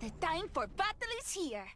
The time for battle is here!